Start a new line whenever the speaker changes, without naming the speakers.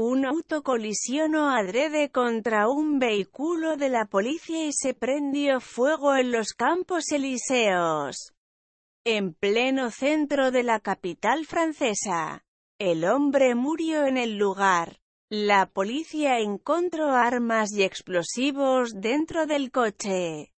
Un auto colisionó adrede contra un vehículo de la policía y se prendió fuego en los Campos Elíseos, en pleno centro de la capital francesa. El hombre murió en el lugar. La policía encontró armas y explosivos dentro del
coche.